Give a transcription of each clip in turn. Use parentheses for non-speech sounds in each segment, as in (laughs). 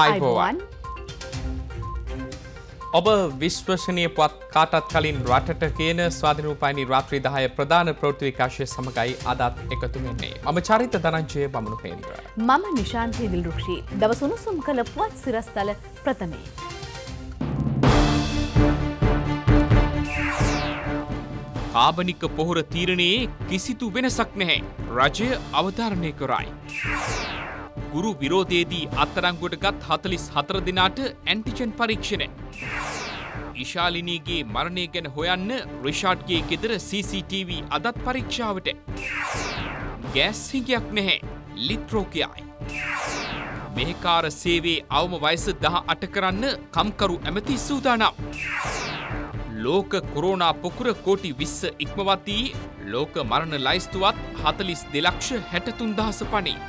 අයිබෝවන් ඔබ විශ්වශනය පත් කාටත් කලින් රටට කියන ස්වාධනූපයිනි රාත්‍රී දාහය ප්‍රධාන ප්‍රෘති විකාශය සමඟයි අදත් එකතුමන්නේ ම චරිත දරංචය පමණු පේන්ද්‍ර. මම නිශාන්තය දිල්රුක්ෂී දවසුණුසුම් කළ පුවත් සිරස්තල ප්‍රථමේ. කාබනික පොහොර තීරණයේ කිසිතු වෙනසක් නැහැ. රජය අවධාරණය කරයි. ගුරු විරෝධයේදී අත්තරංගුවට ගත් හතලිස් හතර දෙනාට ඇන්ටිජන් පරීක්ෂණය. ඉශාලිනීගේ මරණය ගැන හොයන්න රිෂාඩ්ගේ ගෙදර CCTV අදත් පරීක්ෂාවට. ගෑස් හිගයක් නැහැ ලිත්‍රෝකයායි. මෙහකාර සේවේ අවම වයස දහ අට කරන්න කම්කරු ඇමති සූදානම්. ලෝක කොරෝනා පොකුර කෝටි විස්ස ඉක්මවත්දී ලෝක මරණ ලයිස්තුවත් හතලිස් දෙලක්ෂ හැටතුන්දහස පනේ.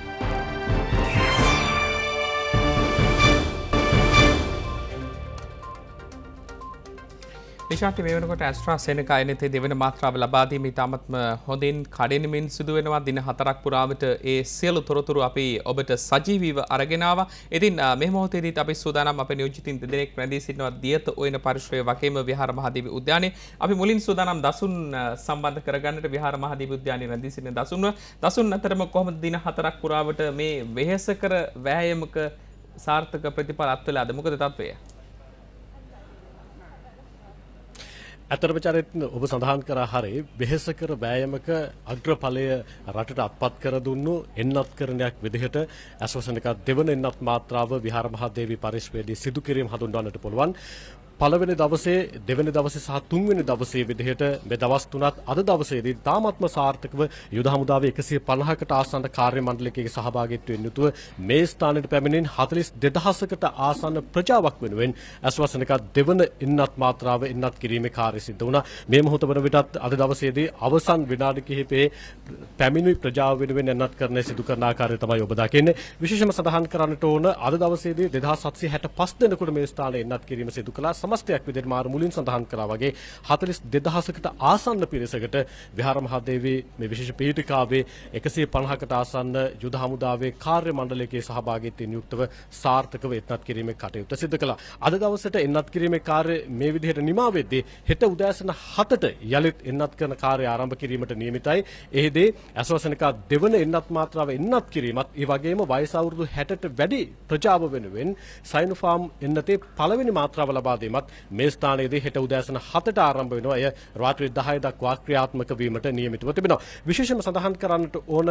නිශාන්ති මේ වනකොට ඇස්ට්‍රා සෙනකා එනතේ දෙවන මාත්‍රාව ලබාදීම ඉතාමත්ම හොඳින් කඩනමින් සිදුවෙනවා දින හතරක් පුරාවට ඒ සියලු තොරතුරු අපි ඔබට සජීවීව අරගෙනාව ඉතින් මෙමෝතේදී අපි සූදානම් අප නියෝජිතින් දෙනෙක් රැඳී සිටනවා දියත ඔයන පරිශ්‍රය වගේම විහාර මහදීව උද්‍යානය අපි මුලින් සූදානම් දසුන් සම්බන්ධ කරගන්නට විහාර මහදීව උද්‍යානයේ රැඳී සිටින දසුන්ව දසුන් අතරම කොහොමද දින හතරක් පුරාවට මේ වෙහෙසකර වෑයමක සාර්ථක ප්‍රතිඵල අත්වලාද මොකද තත්ත්වය ඇතරපචාරයත්න ඔබ සඳහන් කර හරේ වෙහෙසකර වෑයමක අග්‍රඵලය රටට අත්පත් කර දුන්නු එන්නත් කරණයක් විදිහට ඇස්වසනක දෙවන එන්නත් මාත්‍රාව විහාර මහදේවි පරිශ්වයේදී සිදු කිරීම හඳුන්වන්නට පුළුවන් පළවෙනි දවසේ දෙවැනි දවසේ සහ තුන්වෙනි දවසේ විදිහට මේ දවස් තුනත් අද දවසේදී තාමත්ම සාර්ථකව යුද හමුදාවේ 150කට ආසන්න කාර්ය මණ්ඩලයකගේ සහභාගීත්වයෙන් යුතුව මේ ස්ථානයට පැමිණෙන 42000කට ආසන්න ප්‍රජාවක් වෙනුවෙන් ඇස්වසනක දෙවන ඉන්නත් මාත්‍රාව ඉන්නත් කිරීමේ කාර්ය සිද්ධ වුණා. මේ මොහොත වන විටත් අද දවසේදී අවසන් විනාඩි කිහිපේ පැමිණි ප්‍රජාව වෙනුවෙන් එන්නත් කරන සිදු කරන ආකාරය තමයි ඔබ දකින්නේ. විශේෂම සඳහන් කරන්නට ඕන අද දවසේදී 2765 දෙනෙකුට මේ ස්ථානයේ ඉන්නත් කිරීම සිදු කළා. සමස්තයක් විදිහට මාරු මුලින් සඳහන් කළා වගේ 42000කට ආසන්න පිරිසකට විහාර මහදේවේ මේ විශේෂ පීඨිකාවේ 150කට ආසන්න යුද හමුදාවේ කාර්ය මණ්ඩලයකේ සහභාගීත්වයෙන් යුක්තව සාර්ථකව එත්නත් කිරීමේ කටයුතු සිදු කළා. අද දවසට එන්නත් කිරීමේ කාර්ය මේ විදිහට නිමා වෙද්දී හෙට උදෑසන 7ට යලිත් එන්නත් කරන කාර්ය ආරම්භ කිරීමට නියමිතයි. එෙහිදී ඇස්වසනකා දෙවන එන්නත් මාත්‍රාව එන්නත් කිරීමත් ඒ වගේම වයස අවුරුදු 60ට වැඩි ප්‍රජාව වෙනුවෙන් සයිනෝෆාම් එන්නතේ පළවෙනි මාත්‍රාව ලබා දීම වැඩසටහනමත් මේ ස්ථානයේදී හෙට උදෑසන 7ට ආරම්භ වෙනවා. එය රාත්‍රී 10 දක්වා ක්‍රියාත්මක වීමට නියමිතව තිබෙනවා. විශේෂම සඳහන් කරන්නට ඕන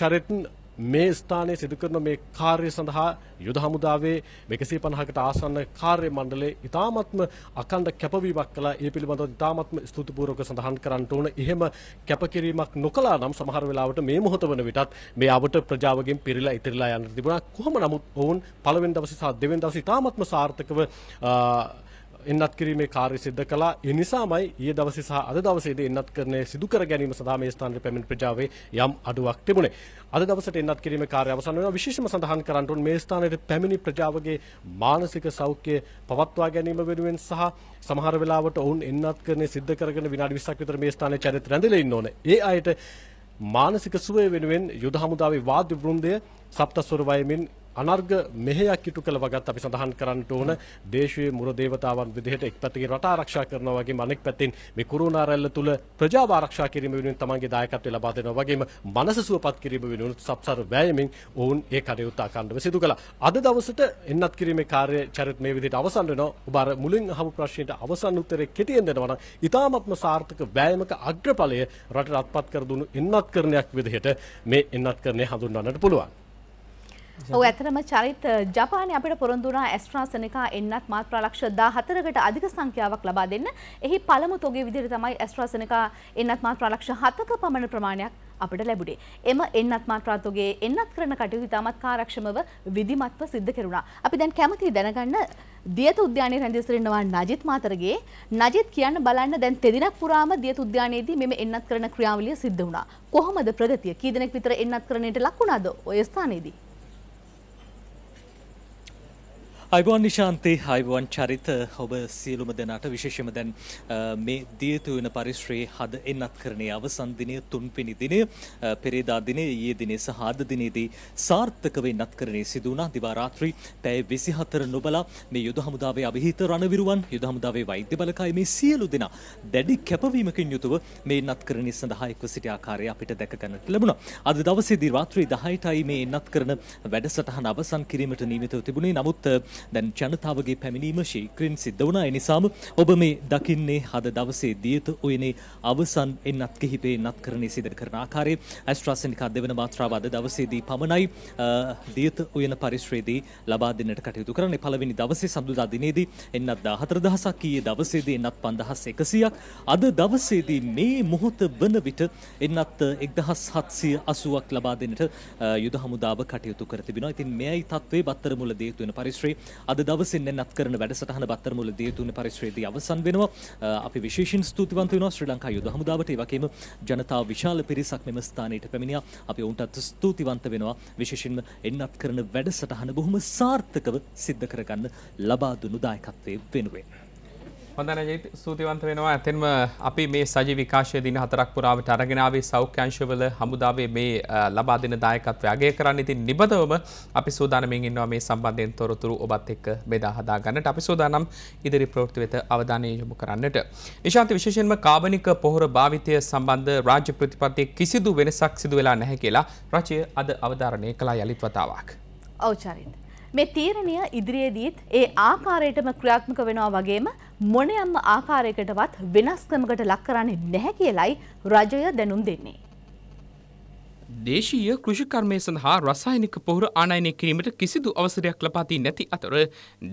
චරිත මේ ස්ථානයේ සිදු කරන මේ කාර්ය සඳහා යුද හමුදාවේ 150කට ආසන්න කාර්ය මණ්ඩලයේ ඉතාමත්ම අඛණ්ඩ කැපවීමක් කළා. ඒ පිළිබඳව ඉතාමත්ම ස්තුතිපූර්වක සඳහන් කරන්නට ඕන. එහෙම කැපකිරීමක් නොකළා නම් සමහර වෙලාවට මේ මොහොත වන විටත් මේ අවට ප්‍රජාවගෙන් පිරීලා ඉතිරිලා යන්න තිබුණා. කොහොම නමුත් ඔවුන් පළවෙනි දවසේ සහ දෙවෙනි දවසේ ඉතාමත්ම සාර්ථකව එන්නත් කිරීමේ කාර්ය සිද්ධ කළා. ඒ නිසාමයි ඊයේ දවසේ සහ අද දවසේදී එන්නත් කරන්නේ සිදු කර ගැනීම සඳහා මේ ස්ථානයේ පැමිණි ප්‍රජාවේ යම් අඩුවක් තිබුණේ. අද දවසට එන්නත් කිරීමේ කාර්ය අවසන් වෙනවා. විශේෂම සඳහන් කරන්න උන් මේ ස්ථානයේ පැමිණි ප්‍රජාවගේ මානසික සෞඛ්‍යය පවත්වා ගැනීම වෙනුවෙන් සහ සමහර වෙලාවට ඔවුන් එන්නත් කරන්නේ සිද්ධ කරගෙන විනාඩි 20ක් විතර මේ ස්ථානයේ චරිත රැඳිලා ඉන්න ඕනේ. ඒ අයට මානසික සුවය වෙනුවෙන් යුද හමුදාවේ වාද්‍ය වෘන්දය සප්තස්වර වයමින් අනර්ග මෙහෙයක් ඉටු කළ වගත් අපි සඳහන් කරන්නට ඕන දේශයේ මුර දේවතාවන් විදිහට එක් පැත්තකින් රට ආරක්ෂා කරනවා වගේම අනෙක් පැත්තෙන් මේ කුරුණා රැල්ල තුල ප්‍රජාව ආරක්ෂා කිරීම වෙනුවෙන් තමන්ගේ දායකත්වය ලබා දෙනවා වගේම මනස සුවපත් කිරීම වෙනුවෙන් සබ්සර වෑයමින් ඔවුන් ඒ කටයුතු අඛණ්ඩව සිදු කළා. අද දවසට එන්නත් කිරීමේ කාර්ය චරිත මේ විදිහට අවසන් වෙනවා. ඔබ අර මුලින් අහපු ප්‍රශ්නෙට අවසන් උත්තරේ කෙටියෙන් දෙනවා නම් ඉතාමත්ම සාර්ථක වෑයමක අග්‍රඵලය රටට අත්පත් කර දුණු එන්නත්කරණයක් විදිහට මේ එන්නත්කරණය හඳුන්වන්නට පුළුවන්. ඔ ඇතරම චරිත ජපානය අපිට පොරොන්දුනා ඇස්ට්‍රාසනකා එන්නත් මාත්‍රාලක්ෂ දා හතරකට අධික සංඛ්‍යාවක් ලබා දෙන්න එහි පළමු තොගේ විදිර තමයි ඇස්ට්‍රාසනකා එන්නත් මාත්‍රාලක්ෂ හතක පමණ ප්‍රමාණයක් අපට ලැබුණේ. එම එන්නත් මාත්‍රාතුගේ එන්නත් කරන කටයුතු ඉතාමත් කාරක්ෂමව විධිමත්ව සිද්ධ කෙරුණා. අපි දැන් කැමති දැනගන්න දියත උද්‍යානයේ රැඳී සිටිනවා නජිත් මාතරගේ. නජිත් කියන්න බලන්න දැන් තෙදිනක් පුරාම දියත උද්‍යානයේදී මෙම එන්නත් කරන ක්‍රියාවලිය සිද්ධ වුණා. කොහොමද ප්‍රගතිය? කී දෙනෙක් විතර එන්නත් කරණයට ලක් වුණාද? ඔය ස්ථානයේදී? අයිබෝන් නිශාන්තේ හයිබෝන් චරිත ඔබ සියලුම දෙනාට විශේෂම දැන් මේ දියතු වෙන පරිශ්‍රයේ හද එන්නත් කරනේ අවසන් දිනය තුන්පිනි දිනය පෙරේදා දිනේ ඊයේ දිනේ සහ අද දිනේදී සාර්ථක වෙන්නත් කරනේ සිදු වුණා දිවා රාත්‍රී පැය 24 නොබලා මේ යුද හමුදාවේ අභිහිත රණවිරුවන් යුද හමුදාවේ වෛද්‍ය බලකායේ මේ සියලු දෙනා දැඩි කැපවීමකින් යුතුව මේ එන්නත් කරනේ සඳහා එක්ව සිටි ආකාරය අපිට දැක ගන්නට ලැබුණා අද දවසේදී රාත්‍රී 10ටයි මේ එන්නත් කරන වැඩසටහන අවසන් කිරීමට නියමිතව තිබුණේ නමුත් දැන් ජනතාවගේ පැමිණීම ශීක්‍රින් සිද්ධ වුණා. ඒ නිසාම ඔබ මේ දකින්නේ හද දවසේ දියත උයනේ අවසන් එන්නත් කිහිපේ නත් කරණේ සිදු කරන ආකාරයේ ඇස්ට්‍රාසෙනිකා දෙවන මාත්‍රාව අද දවසේදී පමණයි දියත උයන පරිශ්‍රයේදී ලබා දෙන්නට කටයුතු කරන්නේ. පළවෙනි දවසේ සම්දුදා දිනේදී එන්නත් 14000ක් ඊයේ දවසේදී එන්නත් 5100ක් අද දවසේදී මේ මොහොත වන විට එන්නත් 1780ක් ලබා දෙන්නට යුද හමුදාව කටයුතු කර තිබෙනවා. ඉතින් මෙයයි තත්ත්වයේ බත්තරමුල දියත උයන පරිශ්‍රයේ අද දවසින් නැත් කරන වැඩසටහන බත්තරමුල දියතුන පරිශ්‍රයේදී අවසන් වෙනවා. අපි විශේෂයෙන් ස්තුතිවන්ත වෙනවා ශ්‍රී ලංකා යුද හමුදාවට ඒ වගේම ජනතාව විශාල පිරිසක් මෙම ස්ථානයට පැමිණියා. අපි ඔවුන්ටත් ස්තුතිවන්ත වෙනවා. විශේෂයෙන්ම එන්නත් කරන වැඩසටහන බොහොම සාර්ථකව සිද්ධ කරගන්න ලබා දුනු දායකත්වයේ වෙනුවෙන්. හොඳන සූතිවන්ත වෙනවා ඇතෙන්ම අපි මේ සජි විකාශය දින හතරක් පුරාවට අරගෙනාවේ සෞඛ්‍යංශවල හමුදාවේ මේ ලබා දෙන දායකත්වය අගය කරන්න ඉතින් නිබඳවම අපි සූදානමින් ඉන්නවා මේ සම්බන්ධයෙන් තොරතුරු ඔබත් එක්ක බෙදා හදා ගන්නට අපි සූදානම් ඉදිරි ප්‍රවෘත්ති වෙත අවධානය යොමු කරන්නට. නිශාන්ත විශේෂයෙන්ම කාබනික පොහොර භාවිතය සම්බන්ධ රාජ්‍ය ප්‍රතිපත්තියේ කිසිදු වෙනසක් සිදු වෙලා නැහැ කියලා රජය අද අවධාරණය කළා යලිත් වතාවක්. ඖචාරින්ද මේ තීරණය ඉදිරියේදීත් ඒ ආකාරයටම ක්‍රියාත්මක වෙනවා වගේම මොන යම් ආකාරයකටවත් වෙනස්කමකට ලක් කරන්නේ නැහැ කියලයි රජය දැනුම් දෙන්නේ. දේශීය කෘෂිකර්මය සඳහා රසායනික පොහොර ආනයනය කිරීමට කිසිදු අවසරයක් ලබා දී නැති අතර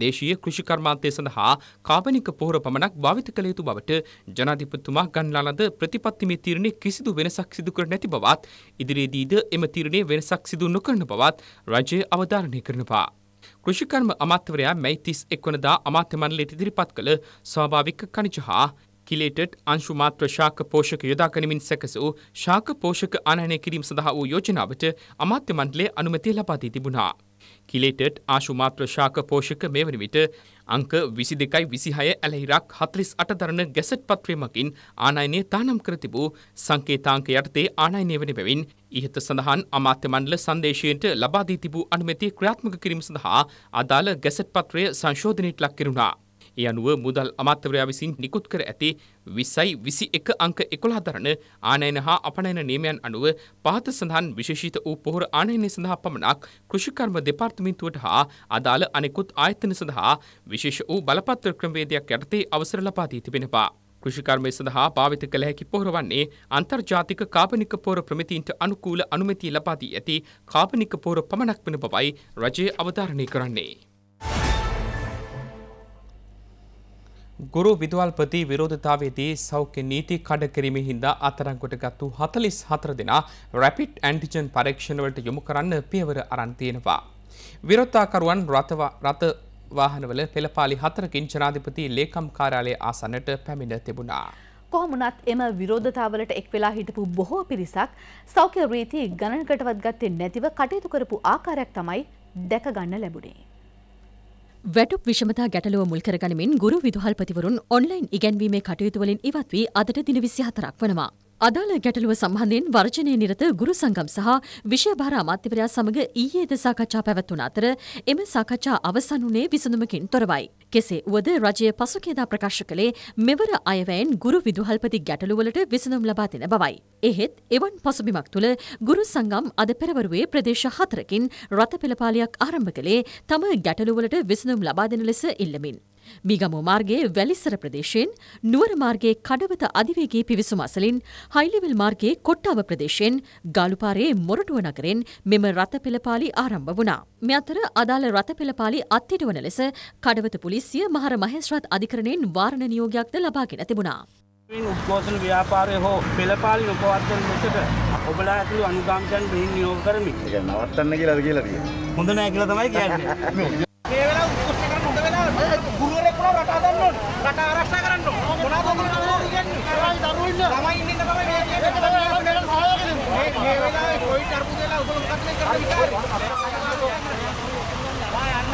දේශීය කෘෂිකර්මාන්තය සඳහා කාබනික පොහොර පමණක් භාවිත කළ යුතු බවට ජනාධිපතිතුමා ගන්නා ලද ප්‍රතිපත්තිමේ තීරණේ කිසිදු වෙනසක් සිදු කර නැති බවත් ඉදිරියේදීද එම තීරණේ වෙනසක් සිදු නොකරන බවත් රජය අවධාරණය කරනවා. කෘෂිකර්ම අමාත්‍යවරයා මැයි තිස් එක්වනදා අමාත්‍ය මණ්ඩලයට ඉදිරිපත් කළ ස්වාභාවික කනිජ හා කිලේටඩ් අංශු මාත්‍ර ශාක පෝෂක යොදා ගනිමින් සැකසූ ශාක පෝෂක අනහනය කිරීම සඳහා වූ යෝජනාවට අමාත්‍ය මණ්ඩලය අනුමැතිය ලබා දී තිබුණා. කිලේටට් ආශුමාත්‍ර ශාක පෝෂක මේ වන විට අංක විසි දෙකයි විසිහය ඇලහිරක් හතලිස් අට දරණ ගැසට් පත්‍රයමකින් ආනයිනය තානම් කර තිබූ සංකේතාංක යටතේ ආනයිනය වන බැවින් ඉහත සඳහන් අමාත්‍ය මණ්ඩල සංදේශයට ලබාදී තිබූ අනුමැති ක්‍රියාත්මක කිරීම සඳහා අදාළ ගැසට් පත්‍රය සංශෝධනයට ලක් කෙරුණා. ඒ අනුව මුදල් අමාත්‍යවරයා විසින් නිකුත් කර ඇති 20යි 21 අංක 11 දරන ආනයන හා අපනයන නියමයන් අනුව පහත සඳහන් විශේෂිත වූ පොහොර ආනයනය සඳහා පමණක් කෘෂිකර්ම දෙපාර්තමේන්තුවට හා අදාළ අනෙකුත් ආයතන සඳහා විශේෂ වූ බලපත්‍ර ක්‍රමවේදයක් යටතේ අවසර ලබා දී තිබෙනවා. කෘෂිකර්මය සඳහා භාවිත කළ හැකි පොහොර වන්නේ අන්තර්ජාතික කාපනික පොහොර ප්‍රමිතීන්ට අනුකූල අනුමැතිය ලබා දී ඇති කාපනික පොහොර පමණක් වෙන බවයි රජය අවධාරණය කරන්නේ. ගුරු විදවල්පති විරෝධතාවේදී සෞඛ්‍ය නීති කඩ කිරීමේ හින්දා අතරංගොට ගත්තු හතලිස් හතර දෙනා රැපිට් ඇන්ටිජන් පරීක්ෂණවලට යොමු කරන්න පියවර අරන් තියෙනවා. විරෝධතාකරුවන් රත වාහනවල පෙළපාලි හතරකින් ජනාධිපති ලේකම් කාර්යාලය ආසන්නට පැමිණ තිබුණා. කොහොමනත් එම විරෝධතාවලට එක් වෙලා හිටපු බොහෝ පිරිසක් සෞඛ්‍ය රීති ගණනකටවත් ගත්තේ නැතිව කටයුතු කරපු ආකාරයක් තමයි දැකගන්න ලැබුණේ. වැටුප් විෂමතා ගැටලුව මුල් කරගනිමින් ගුරු විදුහල්පතිවරුන් ඔන්ලයින් ඉගැන්වීමේ කටයුතුවලින් ඉවත් වී අදට දින 24ක් වනවා. අදාළ ගැටලුව සම්බන්ධයෙන් වර්ජනය නිරත ගුරු සංගම් සහ විෂයභාර අමාත්‍යවරයා සමග ඊයේද සාකච්ඡා පැවැත්වුණ අතර එම සාකච්ඡා අවසන් වුණේ විසඳුමකින් තොරවයි. කෙසේ වුවද රජය පසුකේදා ප්‍රකාශ කළේ මෙවර අයවැයෙන් ගුරු විදුහල්පති ගැටලුවලට විසඳුම් ලබා දෙන බවයි. එහෙත් එවන් පසුබිමක් තුළ ගුරු සංගම් අද පෙරවරුවේ ප්‍රදේශ හතරකින් රථ පෙළපාලියක් ආරම්භ කළේ තම ගැටලුවලට විසඳුම් ලබා දෙන ලෙස ඉල්ලමින්. බිගමෝ මාර්ගයේ වැලිසර ප්‍රදේශයෙන් නුවර මාර්ගයේ කඩවත අධිවේගී පිවිසුම අසලින් හයිලෙවල් මාර්ගයේ කොට්ටාව ප්‍රදේශයෙන් ගාලුපාරේ මොරටුව නගරෙන් මෙම රථ පෙළපාලි ආරම්භ වුණා. මේ අතර අදාළ රථ පෙළපාලි අත්හිටුවන ලෙස කඩවත පොලිසිය මහර මහේස්ත්‍රාත් අධිකරණයෙන් වාරණ නියෝගයක්ද ලබාගෙන තිබුණා. උද්ඝෝෂණ ව්‍යාපාරය හෝ පෙළපාලි උපවර්තන ලෙසට ඔබලා ඇතුළු අනුගාමිකයන් මෙහි නියෝග කරමි. ඒක නවත්තන්න කියලාද කියලා තියෙනවා. හොඳ නෑ කියලා තමයි කියන්නේ. (laughs) මේ වෙලාව උද්ඝෝෂණ කරන්න හොඳ වෙලාවක්. පුළුවන් රට හදන්න ඕන. රට ආරක්ෂා කරන්න ඕන. මොනවද ඔයගොල්ලෝ කියන්නේ? ළමයි දරුවෝ ඉන්න. ළමයි ඉන්න එක තමයි මේ කියන්නේ. මේ මේ වෙලාවේ කොයි තරම් දෙලා ඔයගොල්ලෝ මොකක්ද කරන්නේ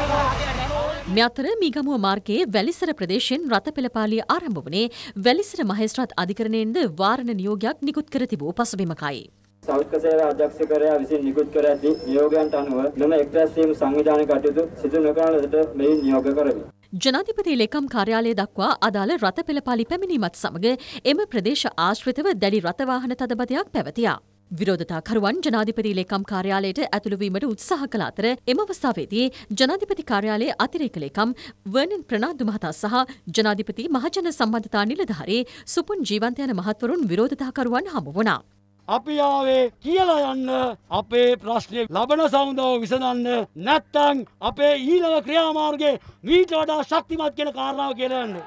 විකාරේ? මෙතර මීගමුව මාර්ගයේ වැලිසර ප්‍රදේශයෙන් රථ පෙළපාලිය ආරම්භ වුණේ වැලිසර මහේස්ත්‍රාත් අධිකරණයෙන්ද වාරණ නියෝගයක් නිකුත් කර තිබූ පසුබිමකයි. සෞඛ්‍ය සේවා අධ්‍යක්ෂකරයා විසින් නිකුත් කර ඇති නියෝගයන්ට අනුව මෙම එක්රැස් වීම සංවිධානය කටයුතු සිදු නොකරන ලෙසට මෙයින් නියෝග කරමි. ජනාධිපති ලේකම් කාර්යාලය දක්වා අදාළ රථ පෙළ පාලි පැමිණීමත් සමග එම ප්‍රදේශ ආශ්‍රිතව දැඩි රථවාහන තදබදයක් පැවතියා. විරෝධතාකරුවන් ජනාධිපති ලේකම් කාර්යාලයට ඇතුළුවීමට උත්සාහ කළ අතර එම අවස්ථාවේදී ජනාධිපති කාර්යාලයේ අතිරේක ලේකම් වර්නන් ප්‍රනාන්දු මහතා සහ ජනාධිපති මහජන සම්බන්ධතා නිලධාරී සුපුන් ජීවන්ත යන මහත්වරුන් විරෝධතාකරුවන් හමු වුණා. අපි ආවේ කියලා යන්න අපේ ප්‍රශ්නය ලබන සෞන්දව විසඳන්න නැත්තං අපේ ඊළඟ ක්‍රියාමාර්ගේ මීට වඩා ශක්තිමත් කෙන කාරණාව කියලන්න.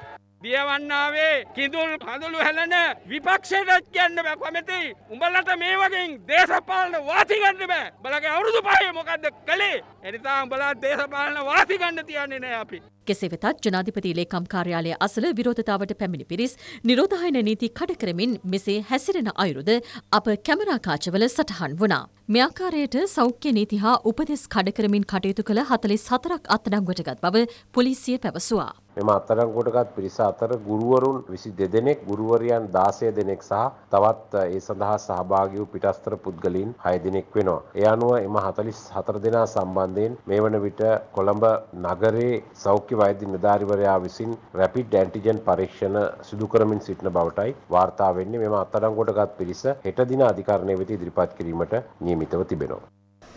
දියවන්නාවේ කිඳුල් කඳුළු හැලන විපක්ෂයටත් කියන්න බෑ කොමති උඹලට මේ වගේ දේශපාලන වාතිගන්න බෑ බලගේ අවුරුදු පහේ මොකක්ද කළේ එනිසා උඹලා දේශපාලන වාතිගන්න තියන්නේ නෑ අපි කෙසේ වෙතත් ජනාධිපති ලේකම් කාර්යාලය අසල විරෝධතාවට පැමිණි පිරිස් නිරෝධායන නීති කඩ කරමින් මෙසේ හැසිරෙන අයුරුද අප කැමරා කාචවල සටහන් වුණා. මෙයාකාරයට සෞඛ්‍ය නීති හා උපදෙස් කඩ කරමින් කටයුතු කළ 44ක් අත්අඩංගුවට ගත් බව පොලිසිය පැවසුවා. මෙම අත්අඩංගුවටගත් පිරිස අතර ගුරුවරුන් 22 දෙනෙක්, ගුරුවරියන් 16 දෙනෙක් සහ තවත් ඒ සඳහා සහභාගී වූ පිටස්තර පුද්ගලයන් 6 දෙනෙක් වෙනවා. ඒ අනුව එම 44 දෙනා සම්බන්ධයෙන් මේ වන විට කොළඹ නගරයේ සෞඛ්‍ය වෛද්‍ය නිලධාරිවරයා විසින් රැපිඩ් ඇන්ටිජන් පරීක්ෂණ සිදු කරමින් සිටින බවටයි වාර්තා වෙන්නේ. මෙම අත්අඩංගුවටගත් පිරිස හෙට දින අධිකරණය වෙත ඉදිරිපත් කිරීමට නියමිතව තිබෙනවා.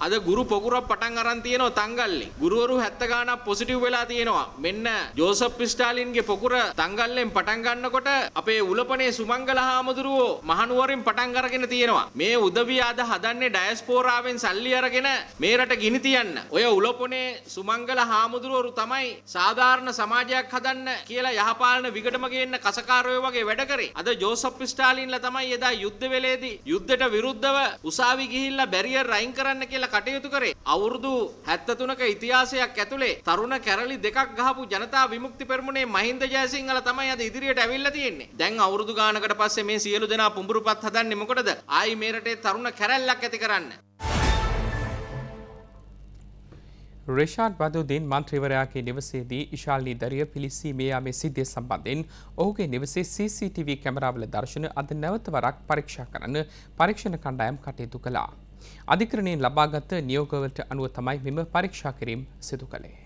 අද ගුරු පොකුරක් පටන් අරන් තියෙනවා තංගල්ලෙන්. ගුරුවරු 70 ගාණක් පොසිටිව් වෙලා තියෙනවා. මෙන්න ජෝසප් ස්ටාලින්ගේ පොකුර තංගල්ලෙන් පටන් ගන්නකොට අපේ උලපනේ සුමංගල හාමුදුරුවෝ මහනුවරින් පටන් අරගෙන තියෙනවා. මේ උදවිය අද හදන්නේ ඩයස්පෝරාවෙන් සල්ලි අරගෙන මේ රට ගිනි තියන්න. ඔය උලපනේ සුමංගල හාමුදුරුවරු තමයි සාධාරණ සමාජයක් හදන්න කියලා යහපාලන විගඩම ගේන්න කසකාරයෝ වගේ වැඩ කරේ. අද ජෝසප් ස්ටාලින්ලා තමයි එදා යුද්ධ වෙලේදී යුද්ධයට විරුද්ධව උසාවි ගිහිල්ලා බැරියර් රයින් කරන්න කියලා කටයුතු කරේ. අවුරුදු 73ක ඉතිහාසයක් ඇතුලේ තරුණ කැරලි දෙකක් ගහපු ජනතා විමුක්ති පෙරමුණේ මහින්ද ජයසිංහල තමයි අද ඉදිරියට ඇවිල්ලා තියෙන්නේ. දැන් අවුරුදු ගානකට පස්සේ මේ සියලු දෙනා පුඹුරුපත් හදන්නේ මොකටද? ආයි මේ රටේ තරුණ කැරැල්ලක් ඇති කරන්න. රේෂාඩ් බදුදීන් මන්ත්‍රීවරයාගේ නිවසේදී ඉශාල්නී දරිය පිලිස්සීමේ යාමේ සිද්ධිය සම්බන්ධයෙන් ඔහුගේ නිවසේ CCTV කැමරාවල දර්ශන අද නැවත වරක් පරීක්ෂා කරන්න පරීක්ෂණ කණ්ඩායම් කටයුතු කළා. අධිකරණයෙන් ලබාගත්ත නියෝගවලට අනුව තමයි මෙම පරීක්ෂා කිරීම් සිදු කළේ.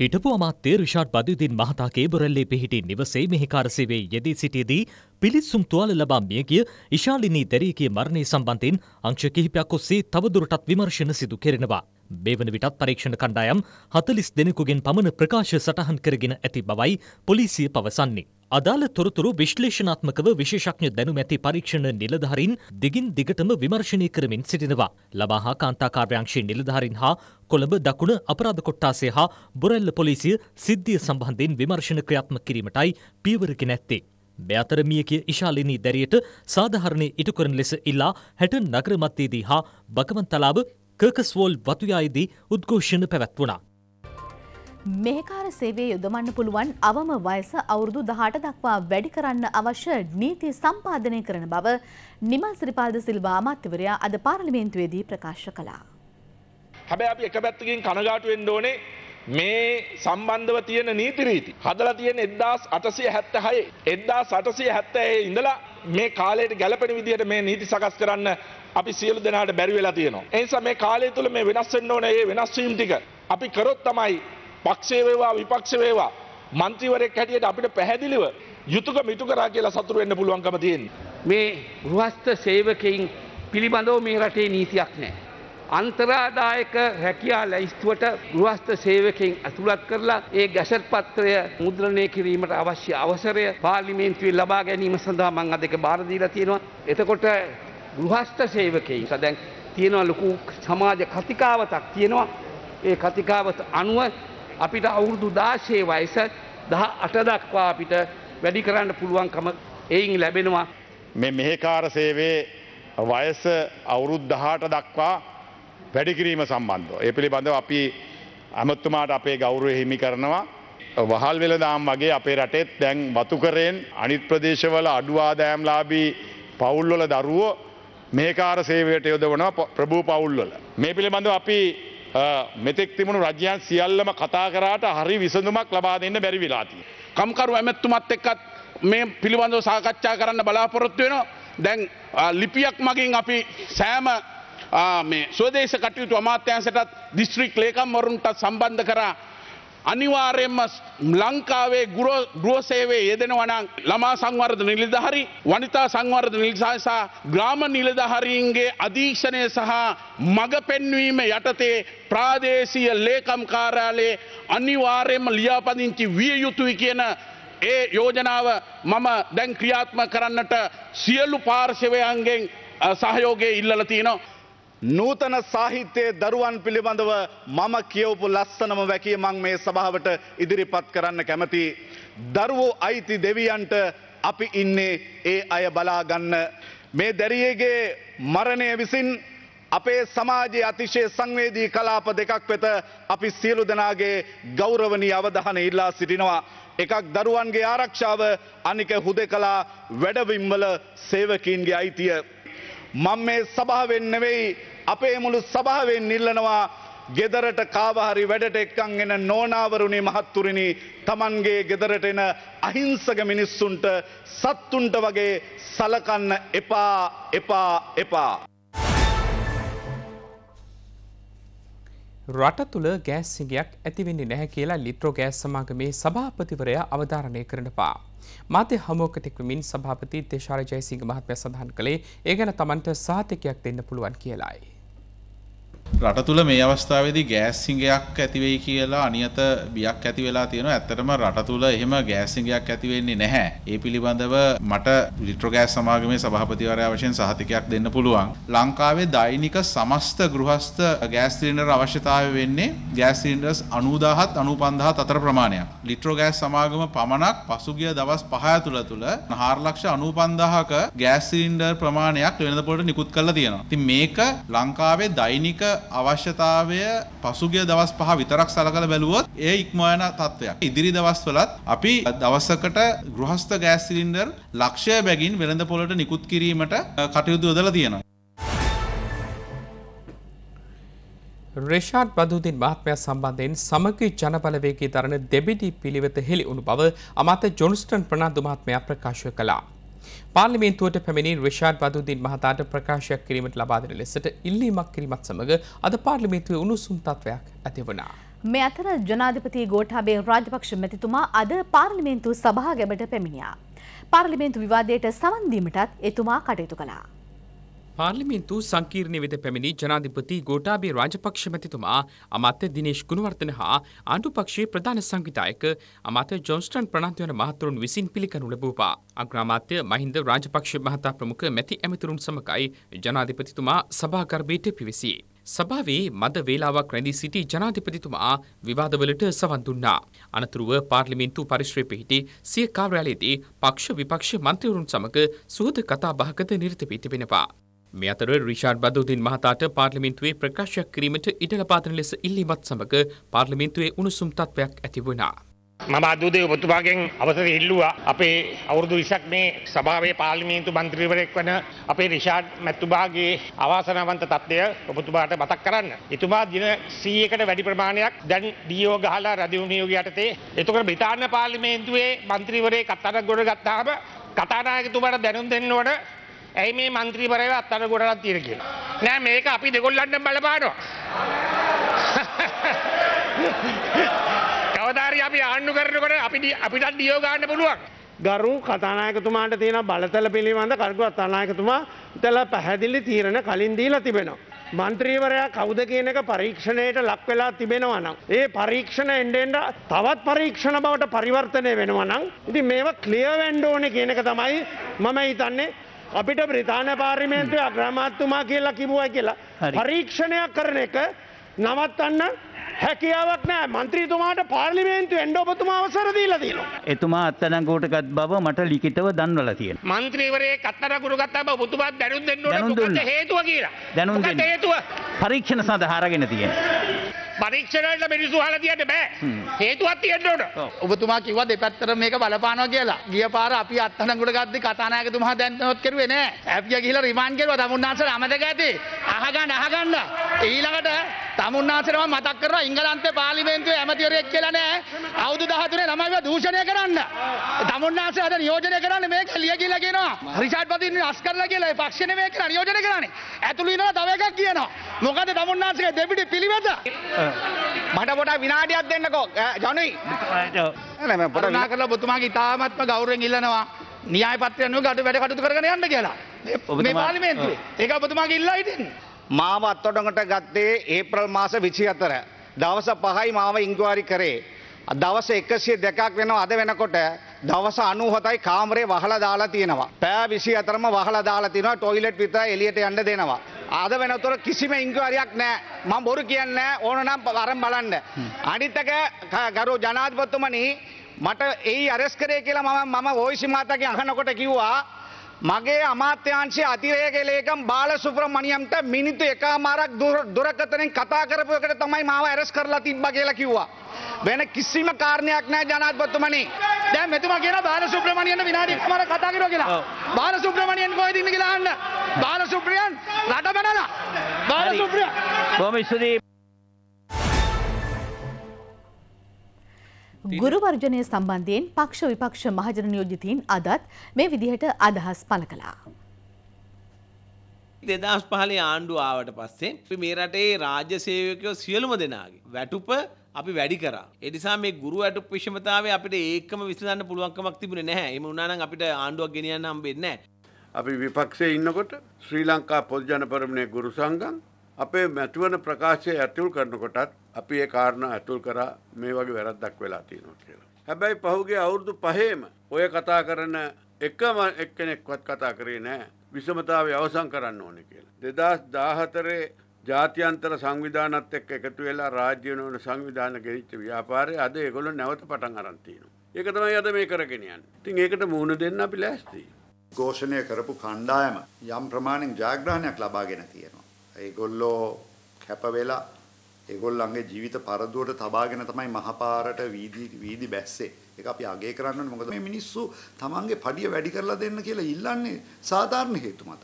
හිටපු අමාත්‍ය රිෂාඩ් බදුදින් මහතා කේබරල්ලේ පිහිටි නිවසේ මෙහිකාරසේවේ යෙදී සිටියදී පිලිස්සුම් තුවාල ලබා මියගිය ඉශාලිනී දැරියගේ මරණය සම්බන්ධයෙන් අංශ කිහිපයක් ඔස්සේ තවදුරටත් විමර්ශන සිදු කෙරෙනවා. මේ වන විටත් පරීක්ෂණ කණ්ඩායම් හතලිස් දෙනෙකුගෙන් පමණ ප්‍රකාශ සටහන් කරගෙන ඇති බවයි පොලිසිය පවසන්නේ. අදාළ තොරතුරු විශ්ලේෂණාත්මකව විශේෂඥ දැනුම ඇති පරීක්ෂණ නිලධාරින් දිගින් දිගටම විමර්ශනය කරමින් සිටිනවා. ලබා හා කාන්තා කාර්යාංශයේ නිලධාරින් හා කොළඹ දකුණ අපරාධ කොට්ටාසය හා බොරැල්ල පොලිසිය සිද්ධිය සම්බන්ධයෙන් විමර්ශන ක්‍රියාත්මක කිරීමටයි පියවරගෙන ඇත්තේ. මෙතර මියකිය ඉශාලිනී දැරියට සාධාරණේ ඉටු කරන ලෙස ඉල්ලා හැටන් නගර මැදදී හා බකමන් තලාව කර්කස්වෝල් වතුයායේදී උද්ඝෝෂණ පැවැත්වුණා. මෙහෙකාර සේවේ යොදමන්න පුළුවන් අවම වයස අවුරුදු දහට දක්වා වැඩි කරන්න අවශ්‍ය නීති සම්පාධනය කරන බව නිමල් සිරිපාල්ද සිල්වා අමාත්‍යවරයා අද පාර්ලිමේන්තුවේදී ප්‍රකාශ කළා. හැබැ අපි එක පැත්තකින් කනගාටුවෙන්ඩ ඕනේ මේ සම්බන්ධව තියෙන නීතිරීති. හදලා තියෙන එද්දාස් අටසය හැත්ත හය එද්දා සටසය හැත්තඇ ඉඳලා මේ කාලයට ගැලපෙන විදිහට මේ නීති සකස් කරන්න අපි සියලු දෙනාට බැරි වෙලා තියෙනවා. එනිසා මේ කාලය තුළ මේ වෙනස් වෙන්න ඕනේ ඒ වෙනස්වීම් ටික අපි කරොත් තමයි පක්ෂේ වේවා විපක්ෂ වේවා මන්ත්‍රීවරයෙක් හැටියට අපිට පැහැදිලිව යුතුයක මිතු කරා කියලා සතුරු වෙන්න පුළුවන්කම තියෙන්නේ. මේ ගෘහස්ත සේවකයින් පිළිබඳව මේ රටේ නීතියක් නැහැ. අන්තරාදායක රැකියා ලැයිස්තුවට ගෘහස්ත සේවකෙන් ඇතුළත් කරලා ඒ ගැසට් පත්‍රය මුද්‍රණය කිරීමට අවශ්‍ය අවසරය පාර්ලිමේන්තුවේ ලබා ගැනීම සඳහා මං අද ඒක බාර දීලා තියෙනවා. එතකොට ගෘහස්ත සේවකෙයින් දැන් තියෙනවා ලොකු සමාජ කතිකාවතක් තියෙනවා. ඒ කතිකාවත අනුව අපිට අවුරුදු දාශයේ වයස දහ අටදක්වා අපිට වැඩි කරන්න පුළුවන්කම එයින් ලැබෙනවා. මෙ මෙහෙකාර සේවේ වයස අවුරුද් දහට දක්වා වැඩිකිරීම සම්බන්ධ. ඒ පිළිබඳව අපි ඇමත්තුමාට අපේ ගෞරුව හිමි කරනවා. වහල් වෙලදාම් වගේ අපේ රටෙත් දැන් වතුකරයෙන් අනිත් ප්‍රදේශවල අඩුවාදෑම්ලාබී පවුල්වල දරුවෝ මේකාර සේවයට යොදවන ප්‍රභූ පවුල්වල. මේ පිළිබඳව අපි මෙතෙක් තිබුණු රජයන් සියල්ලම කතා කරාට හරි විසඳුමක් ලබා දෙන්න බැරි වෙලාතිය. කම්කරු ඇමැත්තුමත් එක්කත් මේ පිළිබඳව සාකච්ඡා කරන්න බලාපොරොත්තු වෙනවා. දැන් ලිපියක් මගින් අපි සෑම මේ ස්වදේශ කටයුතු අමාත්‍යංශයටත් දිස්ත්‍රික් ලේකම්වරුන්ටත් සම්බන්ධ කරා අනිවාරයෙන්ම ලංකාවේ ගෘහසේවේ යෙදෙනවනං ළමා සංවර්ධ නිලධහරි වනිතා සංවර්ධ නිල්සාසා ග්‍රාම නිලධහරීන්ගේ අධීක්ෂණය සහ මඟ පෙන්වීම යටතේ ප්‍රාදේශීය ලේකම් කාරාලයේ අනිවාරයෙන්ම ලියාපදිංචි විය යුතුයි කියන ඒ යෝජනාව මම දැන් ක්‍රියාත්ම කරන්නට සියලු පාර්ශවයන්ගෙන් සහයෝගය ඉල්ලල තියනවා. නූතන සාහිත්‍යයේ දරුවන් පිළිබඳව මම කියවපු ලස්සනම වැකිය මං මේ සභාවට ඉදිරිපත් කරන්න කැමති. දරුවෝ අයිති දෙවියන්ට අපි ඉන්නේ ඒ අය බලාගන්න. මේ දැරියගේ මරණය විසින් අපේ සමාජයේ අතිශය සංවේදී කලාප දෙකක් වෙත අපි සියලු දෙනාගේ ගෞරවනී අවධහන ඉල්ලා සිටිනවා. එකක් දරුවන්ගේ ආරක්ෂාව අනික හුදෙ කලා වැඩවිම්වල සේවකීන්ගේ අයිතිය. මං මේ සභාවෙන් නෙවෙයි අපේ මුළු සභාවෙන් නිල්ලනවා ගෙදරට කාවහරි වැඩට එක්කං එන නෝනාවරුණේ මහත්තුරණි තමන්ගේ ගෙදරට එන අහිංසක මිනිස්සුන්ට සත්තුන්ට වගේ සලකන්න එපා එපා එපා. රට තුළ ගෑස්සිගයක් ඇතිවෙන්නේ නැහැ කියලා ලිත්‍රෝ ගෑස් සමාගමේ සභාපතිවරයා අවධාරණය කරනවා. මාතය හමෝකතෙක්වමින් සභාපති තේශාර ජයසිංහ මහත්මය සඳහන් කළේ ඒ ගැන තමන්ට සාතිකයක් දෙන්න පුළුවන් කියලායි. රට තුළ මේ අවස්ථාවේදී ගෑස් සිඟයක් ඇතිවෙයි කියලා අනියත බියක් ඇති වෙලා තියෙනවා. ඇත්තටම රට තුළ එහෙම ගෑස් සිඟයක් ඇති වෙන්නේ නැහැ. ඒ පිළිබඳව මට ලිට්‍රෝගෑස් සමාගමේ සභාපතිවරයා වශයෙන් සහතිකයක් දෙන්න පුළුවන්. ලංකාවේ දෛනික සමස්ත ගෘහස්ත ගෑස් සිලින්ඩර් අවශ්‍යතාවය වෙන්නේ ගෑස් සිලින්ඩර්ස් 90000ත් 95000ත් අතර ප්‍රමාණයක්. ලිට්‍රෝගෑස් සමාගම පමණක් පසුගිය දවස් 5 තුළ තුළ 4 ලක්ෂ 95000ක ගෑස් සිලින්ඩර් ප්‍රමාණයක් වෙනදපොළට නිකුත් කරලා තියෙනවා. ඉතින් මේක ලංකාවේ දෛනික අවශ්‍යතාවය පසුගිය දවස් පහ විතරක් සලකලා බැලුවොත් ඒ ඉක්මවන තත්ත්වයක්. ඉදිරි දවස්වලත් අපි දවසකට ගෘහස්ත ගෑස් සිලින්ඩර් ලක්ෂය බැගින් වෙළඳ පොළට නිකුත් කිරීමට කටයුතු යොදලා තියෙනවා. රේෂාඩ් බදුදින් මහත්මයා සම්බන්ධයෙන් සමගි ජනබලවේගී දරන දෙබිඩි පිළිවෙත හෙළි වුණු බව අමාත්‍ය ජොන්ස්ටන් ප්‍රනාන්දු මහත්මයා ප්‍රකාශ කළා. පාර්ලිමේන්තුවට පැමිණි රිෂාඩ් බදුද්දීන් මහතාට ප්‍රකාශයක් කිරීමට ලබා දෙන ලෙසට ඉල්ලීමක් කිරීමත් සමග අද පාර්ලිමේන්තුවේ උණුසුම් තත්වයක් ඇතිවුණා. මේ අතර ජනාධිපති ගෝඨාභය රාජපක්ෂ මැතිතුමා අද පාර්ලිමේන්තු සභාව ගැබට පැමිණියා. පාර්ලිමේන්තු විවාදයට සවන් දීමටත් එතුමා කටයුතු කළා. පාර්ලිමින්තු සංකීර්ණ වෙත පැමිණි ජනාධිපති ගෝටාබේ රාජපක්ෂ මැතිතුමා අමාත්‍ය දිනේශ් ගුණවර්ධන හා ආණ්ඩුපක්ෂයේ ප්‍රධාන සංවිධායක අමාත්‍ය ජොන්ස්ටන් ප්‍රනාන්දු යන මහතුරුන් විසින් පිළිගනු ලැබුවා. අග්‍රාමාත්‍ය මහින්ද රාජපක්ෂ මහතා ප්‍රමුඛ මැති ඇමතුරුන් සමගයි ජනාධිපතිතුමා සභාගර්භයට පිවිසී. සභාවේ මද වේලාවක් රැඳී සිටි ජනාධිපතිතුමා විවාදවලට සවන් දුන්නා. අනතුරුව පාර්ලිමේන්තු පරිශ්‍රයේ පිහිටි සිය කාර්යාලයේදී පක්ෂ විපක්ෂ මන්ත්‍රීවරුන් සමග සුහද කතා බහකද නිරත වී තිබෙනවා. මේ අතර රිෂාඩ් බදුදින් මහතාට පාර්ලිමේන්තුවේ ප්‍රකාශ කිරීමට ඉඩ ලබා දෙන ලෙස ඉල්ලීමත් සමග පාර්ලිමේන්තුවේ උණුසුම් තත්ත්වයක් ඇති වුණා. මම අදූදේ ඔබතුමාගෙන් අවසර ඉල්ලුවා අපේ අවුරුදු 20ක් මේ සභාවේ පාර්ලිමේන්තු මන්ත්‍රීවරයෙක් වන අපේ රිෂාඩ් මැතිතුමාගේ අවාසනාවන්ත තත්ත්වය ඔබතුමාට මතක් කරන්න. එතුමා දින 100කට වැඩි ප්‍රමාණයක් දැන් ඩීఓ ගහලා රදිවු නියෝගය යටතේ එතකොට බ්‍රිතාන්‍ය පාර්ලිමේන්තුවේ මන්ත්‍රීවරයෙක් අත්අඩංගුවට ගත්තාම කතානායකතුමාට දැනුම් දෙන්න ඕන ඇයි මේ මන්ත්‍රීපරයලා අත්තන ගොඩක් තියෙන කියලා. නෑ මේක අපි දෙගොල්ලන්ට බලපානවා. කවදාරි අපි ආණ්ඩු කරනකොට අපි අපිටත් ඩියෝ ගන්න පුළුවන්. ගරු කතානායකතුමාට තියෙන බලතල පිළිබඳ කරුගු අත්නායකතුමා තල පැහැදිලි තීරණ කලින් දීලා තිබෙනවා. මන්ත්‍රීවරයා කවුද කියන එක පරීක්ෂණයට ලක් වෙලා තිබෙනවා නම් ඒ පරීක්ෂණ එන්ඩෙන්ඩ තවත් පරීක්ෂණ බවට පරිවර්තනය වෙනවා නම් ඉතින් මේවා ක්ලියර් වෙන්න ඕනේ කියන එක තමයි මම හිතන්නේ අපිට බ්‍රතාන පාර්ිමේන්තය අග්‍රමාත්තුමා කියලා කිවුවයි කියලා. පරීක්ෂණයක් කරන එක නවත්තන්න හැකියාවක් නෑ මන්ත්‍රීතුමාට පාර්ලිමේන්තු එන්ඩ ඔබතුමා අවසරදීලා තියෙනවා. එතුමා අත්තනංකෝටගත් බව මට ලිකිටව දන්වල තියෙන. මන්ත්‍රීවරේ කත්තරකුරු ගත්තා බව ඔබතුමාත් දැනුම් දෙන්න ඕනේ හේතුව කියලා. දැනුම් දෙන්න. හේතුව පරීක්ෂණ සඳහාරගෙන තියෙනවා. පරීක්ෂණයට මිනිසු හල තියන්න බෑ හේතුවත් තියෙන්ට ඕට ඔබතුමා කිව දෙපත්තර මේක බලපානවා කියලා ගිය පාර අපි අත්තනකුට ගත්ද කතානායකතුමා දැන්නොත් කරුවේ නෑ ඇපිය කියල රිමාන් කෙරුව තමුන්නාසර අමතක ඇති අහගන්න අහගන්න ඊළඟට තමුන්නාසරම මතක් කරන ඉංගලන්ත පාලිමේන්තුව ඇමතිවරයෙක් කියලා නෑ අවුදු දහතුනේ ළමයිව දූෂණය කරන්න තමුන්නාස අද නියෝජනය කරන්න මේක ලිය කියලා කියනවා රිෂාඩ් පතින් අස්කරලා කියලා පක්ෂණ මේක නියෝජනය කරන්නේ ඇතුළු ඉනවා තව එකක් කියනවා මොකද තමුන්නාසගේ දෙපිටි පිළිවෙත මට පොට විනාඩියක් දෙන්නකෝ ජනුයි එම පොටනා කරලා බොතුමාගේ ඉතාමත්ම ගෞරෙන් ඉල්ලනවා නියය පත්‍රයනුව ගඩ වැඩ කටතු කරන යන්න කියලා මේ පාලිමේන්තුවේ ඒක බොතුමාගේ ඉල්ලා ඉතින් මාව අත්තොටකට ගත්තේ ඒප්‍රල් මාස විචි අතර දවස පහයි මාව ඉංගවාරි කරේ දවස එකසිය දෙකක් වෙනවා අද වෙනකොට දවස අනුහතයි කාමරේ වහලා දාලා තියෙනවා. පෑ විසි අතරම වහලා දාලා තියෙනවා ටොයිලට් විතර එලියට යන්න දෙනවා. අද වෙනතුර කිසිම ඉංගවාරයක් නෑ මං බොරු කියන්න ඕනනම් වරම් බලන්න. අනිතක ගරු ජනාධපතුමනි මට ඒ අරස් කරේ කියලා මම මම ඕයිසි මාතක අහනකොට කිව්වා මගේ අමාත්‍යංශයේ අතිරේක ලේකම් බාලසුබ්‍රමණියම්ට මිනිත්තු එකමාරක් දුරකථනෙන් කතා කරපු එකට තමයි මාව ඇරස් කරලා තිබ්බා කියලා කිව්වා. වෙන කිසිම කාරණයක් නැහැ ජනාධිපතිතුමනි. දැන් මෙතුමා කියන බාලසුබ්‍රමණියන් විනාඩි එකමාරක් කතා කරනවා කියලා. බාලසුබ්‍රමණියන් කොහෙද ඉන්නේ කියලා අහන්න. බාලසුබ්‍රියන් රට බැනලා. බාලසුබ්‍රියන්. බොහොම ස්තුතියි. ගුරු වර්ජනය සම්බන්ධයෙන් පක්ෂ විපක්ෂ මහජන නියෝජිතීන් අදත් මේ විදිහට අදහස් පළ කළා. දෙදස් පහලේ ආණ්ඩු ආවට පස්සේ මේ රටේ රාජ්‍ය සේවකයෝ සියලුම දෙනාගේ වැටුප අපි වැඩි කරා. ඒ නිසා මේ ගුරු වැටුප් විෂමතාවය අපිට ඒකම විසඳන්න පුළුවන්කමක් තිබුණේ නැහැ. එහෙම වුණා නම් අපිට ආණ්ඩුවක් ගෙනියන්න හම්බෙන්නේ නැහැ. අපි විපක්ෂයේ ඉන්නකොට ශ්‍රී ලංකා පොදු ජන පෙරමුණේ ගුරු සංඝම් අපේ මැතිවන ප්‍රකාශය ඇතුල් කරනකොටත් අපි ඒ කාරණා ඇතුල් කරා මේ වගේ වැරද්දක් වෙලා තියෙනවා කියලා. හැබැයි පහුගේ අවුරුදු පහේම ඔය කතා කරන එකම එක්කෙනෙක්වත් කතා කරේ නෑ විෂමතාවය අවසන් කරන්න ඕනේ කියලා. දෙදස් දාහතරේ ජාත්‍යන්තර සංවිධානත් එක්ක එකතු වෙලා රාජ්‍ය වෙන සංවිධාන ගෙනිච්ච ව්‍යාපාරය අද ඒගොල්ලෝ නැවත පටන් අරන් තිනවා. ඒක තමයි අද මේ කරගෙන යන්නේ. ඉතින් ඒකට මුහුණ දෙන්න අපි ලෑස්තියි. ഘോഷණය කරපු කණ්ඩායම යම් ප්‍රමාණෙන් ජයග්‍රහණයක් ලබාගෙන තියෙනවා. ඒගොල්ලෝ කැප වෙලා ඒගොල්ලන්ගේ ජීවිත පරදුවට තබාගෙන තමයි මහපාරට වීදි වීදි බැස්සේ. ඒක අපි අගය කරන්න ඕනේ. මොකද මේ මිනිස්සු තමන්ගේ පඩිය වැඩි කරලා දෙන්න කියලා ඉල්ලන්නේ සාධාරණ හේතු මත.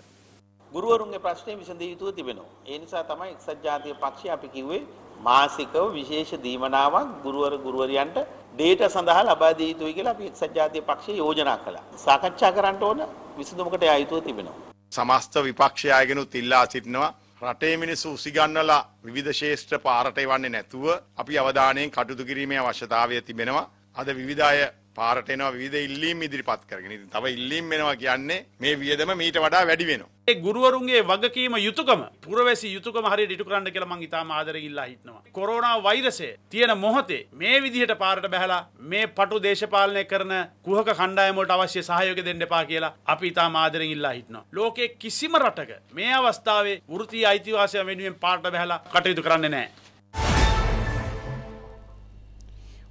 ගුරුවරුන්ගේ ප්‍රශ්නේ විසඳිය යුතුව තිබෙනවා. ඒ නිසා තමයි එක්සත් ජාතික පක්ෂය අපි කිව්වේ මාසිකව විශේෂ දීමනාවක් ගුරුවර ගුරුවරියන්ට ඩේට සඳහා ලබා දිය යුතුයි කියලා අපි එක්සත් ජාතික පක්ෂය යෝජනා කළා. සාකච්ඡා කරන්න ඕන විසඳුමකට යා යුතුව තිබෙනවා. සමස්ත විපක්ෂයගෙනුත් ඉල්ලා සිටිනවා රටේ මිනිස්සු උසිගන්නලා විවිධ ශේෂ්ත්‍ර පාරට එවන්නේ නැතුව අපි අවධානයෙන් කටයුතු කිරීමේ අවශ්‍යතාවය තිබෙනවා. අද විවිධ අය පාරට එනවා විවිධ ඉල්ලීම් ඉදිරිපත් කරගෙන. ඉතින් තව ඉල්ලීම් වෙනවා කියන්නේ මේ වියදම මීට වඩා වැඩි වෙනවා. ඒ ගුරුවරුන්ගේ වගකීම යුතුයකම පුරවැසි යුතුයකම හරියට ඉටු කරන්න කියලා මං ඉතාම ආදරෙන් ඉල්ලා හිටනවා. කොරෝනා වෛරසය තියෙන මොහොතේ මේ විදිහට පාරට බහැලා මේ පටු දේශපාලනය කරන කුහක කණ්ඩායම වලට අවශ්‍ය සහයෝගය දෙන්න එපා කියලා අපි ඉතාම ආදරෙන් ඉල්ලා හිටනවා. ලෝකයේ කිසිම රටක මේ අවස්ථාවේ වෘත්තීය අයිතිවාසිකම් වෙනුවෙන් පාරට බහැලා කටයුතු කරන්නේ නැහැ.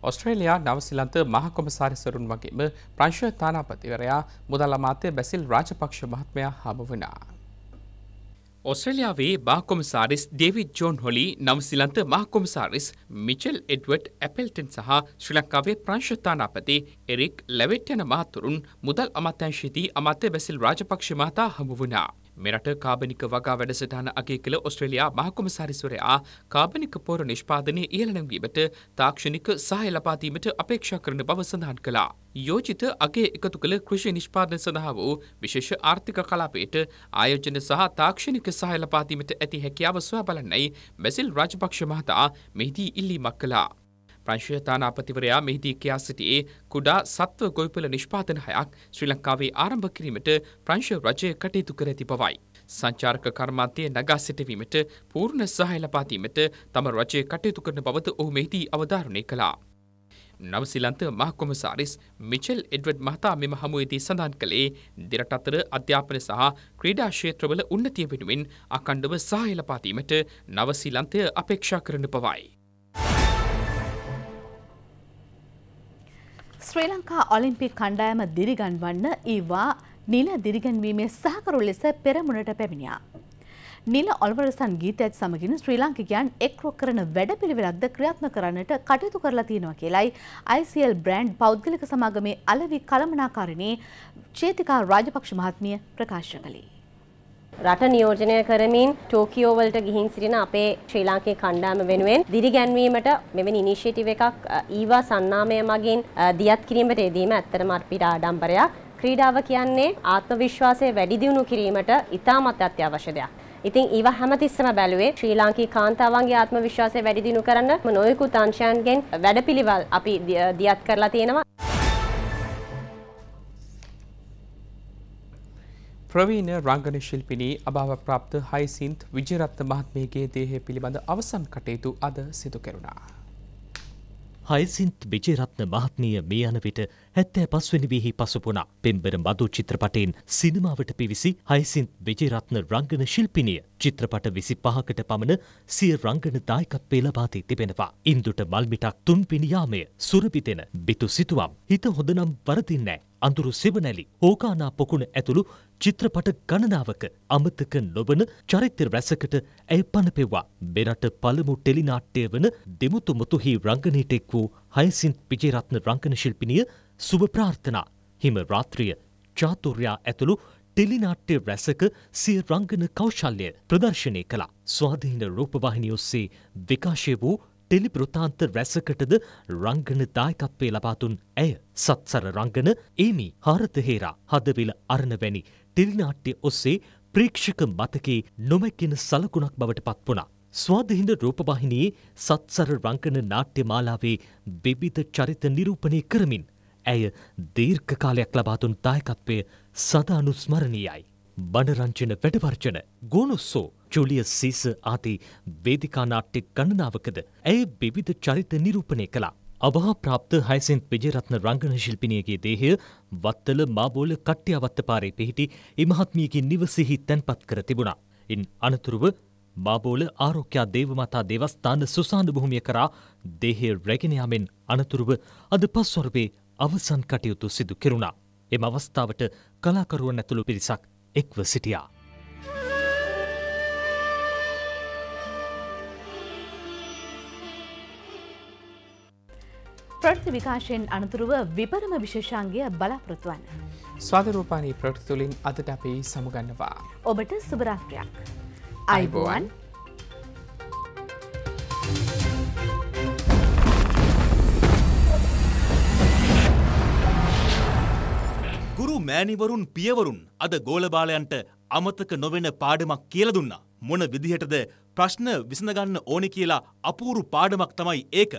ඔස්ට්‍රේලයා නවසිලන්ත මහකොමසාරිසරුන් වගේම ප්‍රංශ තානාපතිවරයා මුදල් අමාත්‍ය බැසිල් රාජපක්ෂ මහත්මයා හමු වුණා. ඔස්ට්‍රලියාවේ බාකොමසාරිස් ඩේවිඩ් ජෝන් හොලි නවසිලන්ත මහකොමසාරිස් මිචෙල් එඩ්වඩ් ඇපෙල්ටන් සහ ශ්‍රී ලංකාවේ ප්‍රංශ තානාපති එරික් ලැවෙට් යන මහතුරුන් මුදල් අමාත්‍යංශයේදී අමාත්‍ය බැසිල් රාජපක්ෂ මහතා හමු වුණා. මෙරට කාබනික වගා වැඩසටහන අගේ කළ ඔස්ට්‍රලයා මහකොමසාරිස්වරයා කාබනික පෝර නිෂ්පාදනය ඉහළනැවීමට තාක්ෂණික සහය ලපාදීමට අපේක්ෂා කරන බව සඳහන් කළා. යෝජිත අගේ එකතු කළ කෘෂි නිෂ්පාදන සඳහා වූ විශේෂ ආර්ථික කලාපයට ආයෝජන සහ තාක්ෂණික සහය ලපාදීමට ඇති හැකියාව සොයා බලන්නයි බැසිල් රාජපක්ෂ මහතා මෙහිදී ඉල්ලීමක් කළා. ප්‍රංශය තානාපතිවරයා මෙහිදී කියා සිටියේ කුඩා සත්ව ගොවිපළ නිෂ්පාදන හයක් ශ්‍රී ලංකාවේ ආරම්භ කිරීමට ප්‍රංශ රජය කටයුතු කර ඇති බවයි. සංචාරක කර්මාන්තය නගා සිටවීමට පූර්ණ සහය ලබාදීමට තම රජය කටයුතු කරන බවද ඔහු මෙහිදී අවධාරණය කළා. නවසිලන්ත මහකොමසාරිස් මිචෙල් එඩ්වඩ් මහතා මෙම හමුවේදී සඳහන් කළේ දෙරට අතර අධ්‍යාපන සහ ක්‍රීඩා ක්ෂේත්‍රවල උන්නතිය වෙනුවෙන් අකණ්ඩව සහය ලබාදීමට නවසිලන්තය අපේක්ෂා කරන බවයි. ශ්‍රී ලංකා ඔලිම්පික් කණ්ඩායම දිරිගන්වන්න ඒවා නිල දිරිගැන්වීමේ සහකරු ලෙස පෙරමුණට පැමිණියා. නිල ඔල්වරසන් ගීතයත් සමගින් ශ්‍රී ලාංකිකයන් එක්රොක් කරන වැඩපිළිවෙලක්ද ක්‍රියාත්මක කරන්නට කටයුතු කරලා තියෙනවා කියලයි ICL බ්‍රෑන්ඩ් පෞද්ගලික සමාගමේ අලවි කළමනාකාරණේ චේතිකා රාජපක්ෂ මහත්මිය ප්‍රකාශ කළේ. රට නියෝජනය කරමින් ටෝකියෝවලට ගිහින් සිටින අපේ ශ්‍රී ලාංකේ කණ්ඩායම වෙනුවෙන් දිරිගැන්වීමට මෙවැනි ඉනිෂියේටිව් එකක් ඊවා සන්නාමය මගින් දියත් කිරීමට යෙදීම ඇත්තටම අපිට ආඩම්බරයක්. ක්‍රීඩාව කියන්නේ ආත්ම විශ්වාසය වැඩි දියුණු කිරීමට ඉතාමත් අත්‍යවශ්‍ය දෙයක්. ඉතින් ඒව හැමතිස්සම බැලුවේ ශ්‍රී ලාංකී කාන්තාවන්ගේ ආත්ම විශ්වාසය වැඩි දියුණු කරන්න නොයෙකුත් අංශයන්ගෙන් වැඩපිළිවෙල් අපි දියත් කරලා තියෙනවා. ප්‍රවීණ රංගන ශිල්පිනී අභාවප්‍රාප්ත හයිසින්ත් විජරත්ත මහත්මයගේ දේහය පිළිබඳ අවසන් කටයුතු අද සිදු කෙරුණා. හයිසින්ත් විජරත්න මහත්මිය මේ යන විට හැත්තෑ පස්වනිවෙහි පසුපුනා පෙම්බර මදු චිත්‍රපටයෙන් සිනමාවට පිවිසි හයිසින්ත් විජරත්න රංගන ශිල්පිනිය චිත්‍රපට විසි පහකට පමණ සිය රංගන දායකත්වේ ලබාදී තිබෙනවා. ඉන්දුට මල්මිටක් තුන් පිනියාමය සුරපිතෙන බිතු සිතුවම් හිත හොඳනම් වරදින්නෑ. අඳුරු සෙවනැලි හෝකානා පොකුණ ඇතුළු චිත්‍රපට ගණනාවක අමතක නොවන චරිත රැසකට ඇය පණපෙවා මෙරට පළමු ටෙලිනාට්‍යය වන දෙමුතුමුතුහි රංගනයට එක් වූ හයසින් විජේරත්න රංගන ශිල්පිනිය සුභ ප්‍රාර්ථනා හිම රාත්‍රිය චාතුර්යා ඇතුළු ටෙලිනාට්‍ය රැසක සිය රංගන කෞශල්‍ය ප්‍රදර්ශනය කළා ස්වාධීන රූපවාහිනි ඔස්සේ විකාශය වූ ටෙලි වෘතාන්ත රැසකටද රංගන දායකත්වය ලබාතුන් ඇය සත්සර රංගන ඒමි හාරතහේරා හදවිල අරණවැනි ටෙලිනාට්‍ය ඔස්සේ ප්‍රේක්ෂක මතකේ නොමැකෙන සලකුණක් බවට පත් වුණා. ස්වාධහින්ද රූපවාහිනයේ සත්සර රංකන නාට්‍ය මාලාවේ බෙබිත චරිත නිරූපණය කරමින් ඇය දීර්ඝ කාලයක් ලබාතුන් දායකත්වය සදා අනුස්මරණීයයි. බණරංචන වැඩවර්ජන ගෝනුස්සෝ චුලිය සීස ආති වේදිකා නාට්‍ය ගණනාවකද ඇය බෙවිධ චරිත නිරූපණය කළා. අවහා ප්‍රාප්ත හයිසින්ත් විජරත්න රංගන ශිල්පිනියගේ දේහය වත්තල මාබෝල කට්ටිය අවත්තපාරේ පිහිටි ඉමහත්මියකින් නිවසෙහි තැන්පත් කර තිබුණා. ඉන් අනතුරුව මාබෝල ආරෝක්‍යා දේවමතා දේවස්ථාන සුසාන භූමිය කරා දේහය රැගෙන යාමෙන් අනතුරුව අද පස්වරුවේ අවසන් කටයුතු සිදු කෙරුණා. එම අවස්ථාවට කලාකරුවන් ඇතුළු පිරිසක් එක්ව සිටියා. ප්‍රෘති විකාශයෙන් අනතුරුව විපරම විශේෂාන්ගේ බලාපොරොත්තුවන්. ස්වාධරෝපානී ප්‍රෘතිතුලින් අදට අපි සමුගන්නවා. ඔබට සුභරාත්‍රයක්. අයිබෝවන්. ගුරු මෑනිවරුන් පියවරුන් අද ගෝලබාලයන්ට අමතක නොවෙන පාඩමක් කියල දුන්නා. මොන විදිහටද ප්‍රශ්න විසඳගන්න ඕනි කියලා අපූරු පාඩමක් තමයි ඒක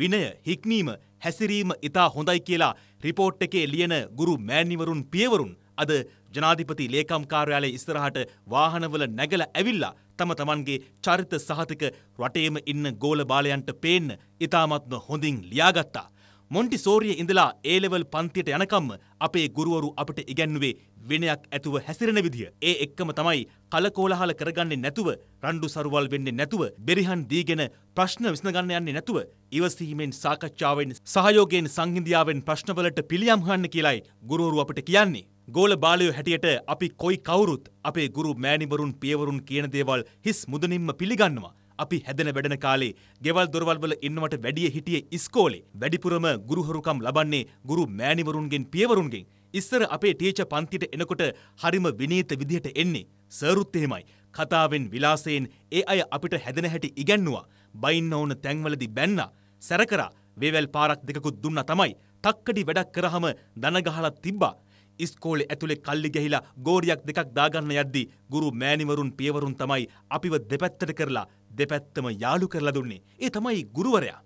විනය හික්මීම හැසිරීම ඉතා හොඳයි කියලා රිපෝට් එකේ ලියන ගුරු මෑණිවරුන් පියවරුන් අද ජනාධිපති ලේකම් කාර්යාලයේ ඉස්සරහට වාහනවල නැගලා ඇවිල්ලා තම තමන්ගේ චරිත සහතික රටේම ඉන්න ගෝල බාලයන්ට පේන්න ඉතාමත්ම හොඳින් ලියාගත්තා. මොන්ටිසෝරිය ඉඳලා ඒලෙවල් පන්තියට යනකම්ම අපේ ගුරුවරු අපට ඉගැන්නුවේ විනයක් ඇතුව හැසිරෙන විදිය. ඒ එක්කම තමයි කලකෝලහල කරගන්නේ නැතුව, රණ්ඩු සරුවල් වෙන්නේ නැතුව, බෙරිහන් දීගෙන ප්‍රශ්න විසඳගන්න යන්නේ නැතුව, ඉවසීමෙන් සාකච්ඡාවෙන් සහයෝගයෙන් සංහිඳියාවෙන් ප්‍රශ්නවලට පිළියම් හොයන්න කියලයි ගුරුවරු අපට කියන්නේ. ගෝල බාලයෝ හැටියට අපි කොයි කවුරුත් අපේ ගුරු මෑණිවරුන් පියවරුන් කියන දේවල් හිස් මුදුනින්ම පිළිගන්නවා. අපි හැදෙන වැඩෙන කාලේ ගෙවල් දොරවල්වල ඉන්නවට වැඩිය හිටියේ ඉස්කෝලේ. වැඩිපුරම ගුරුහරුකම් ලබන්නේ ගුරු මෑණිවරුන්ගෙන් පියවරුන්ගෙන්. ඉස්සර අපේ ටීචර් පන්තිට එනකොට හරිම විනීත විදිහට එන්නේ. සරුත් එහෙමයි. කතාවෙන් විලාසයෙන් ඒ අය අපිට හැදෙන හැටි ඉගැන්නුවා. බයින්න ඕන තැන්වලදී බැන්නා. සැර කරා. වේවැල් පාරක් දෙකකුත් දුන්නා තමයි. තක්කඩි වැඩක් කරාම දන ගහලා තිබ්බා. ඉස්කෝලේ ඇතුලේ කල්ලි ගැහිලා ගෝරියක් දෙකක් දාගන්න යද්දී ගුරු මෑණිවරුන් පියවරුන් තමයි අපිව දෙපැත්තට කරලා දෙපැත්තම යාළු කරලා දුන්නේ. ඒ තමයි ගුරුවරයා.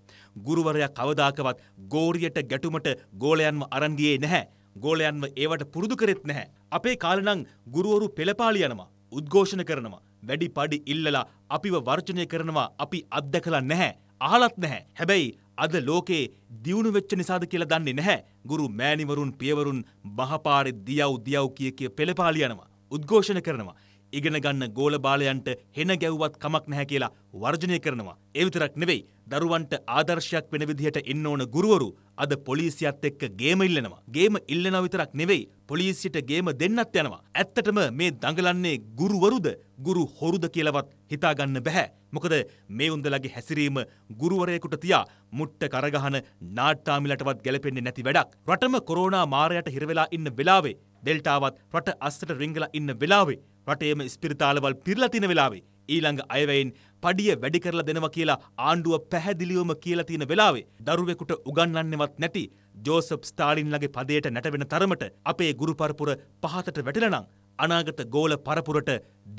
ගුරුවරයා කවදාකවත් ගෝරියට ගැටුමට ගෝලයන්ව අරන් ගියේ නැහැ. ගෝලයන්ව ඒවට පුරුදු කරෙත් නැහැ. අපේ කාලේ නම් ගුරුවරු පෙළපාලි යනවා, උද්ඝෝෂණ කරනවා, වැඩි පඩි ඉල්ලලා අපිව වර්ජනය කරනවා අපි අත්දකලා නැහැ. අහලත් නැහැ. හැබැයි අද ලෝකේ දියුණු වෙච්ච නිසාද කියලා දන්නේ නැහැ. ගුරු මෑණිවරුන් පියවරුන් මහපාරේ දියව් දියව් කිය කිය පෙළපාලි යනවා. උද්ඝෝෂණ කරනවා. ඉගෙන ගන්න ගෝල බාලයන්ට හෙන ගැව්වත් කමක් නැහැ කියලා වර්ජනය කරනවා. ඒ විතරක් නෙවෙයි දරුවන්ට ආදර්ශයක් වෙන විදිහට ඉන්න ඕන ගුරුවරු අද පොලිසියත් එක්ක ගේම ඉල්ලනවා. ගේම ඉල්ලනවා විතරක් නෙවෙයි පොලිසියට ගේම දෙන්නත් යනවා. ඇත්තටම මේ දඟලන්නේ ගුරුවරුද ගුරු හොරුද කියලවත් හිතාගන්න බැහැ. මොකද මේ උන්දලගේ හැසිරීම ගුරුවරයෙකුට තියා මුට්ට කරගහන නාට්ටාමිලටවත් ගැලපෙන්නේ නැති වැඩක්. රටම කොරෝනා මාරයට හිරවෙලා ඉන්න වෙලාවේ. ඩෙල්ටාවත් රට අස්සට රිංගලා ඉන්න වෙලාවේ රටේම ස්පිරිතාලවල් පිරලා තියෙන වෙලාවේ ඊළඟ අයවැයෙන් පඩිය වැඩි කරලා දෙනවා කියලා ආණ්ඩුව පැහැදිලිවම කියලා තියෙන වෙලාවේ දරුවෙකුට උගන්වන්නෙවත් නැති ජෝසප් ස්ටාලින්ලගේ පදයට නැටවෙන තරමට අපේ ගුරු පරපුර පහතට වැටෙනනම් අනාගත ගෝල පරපුරට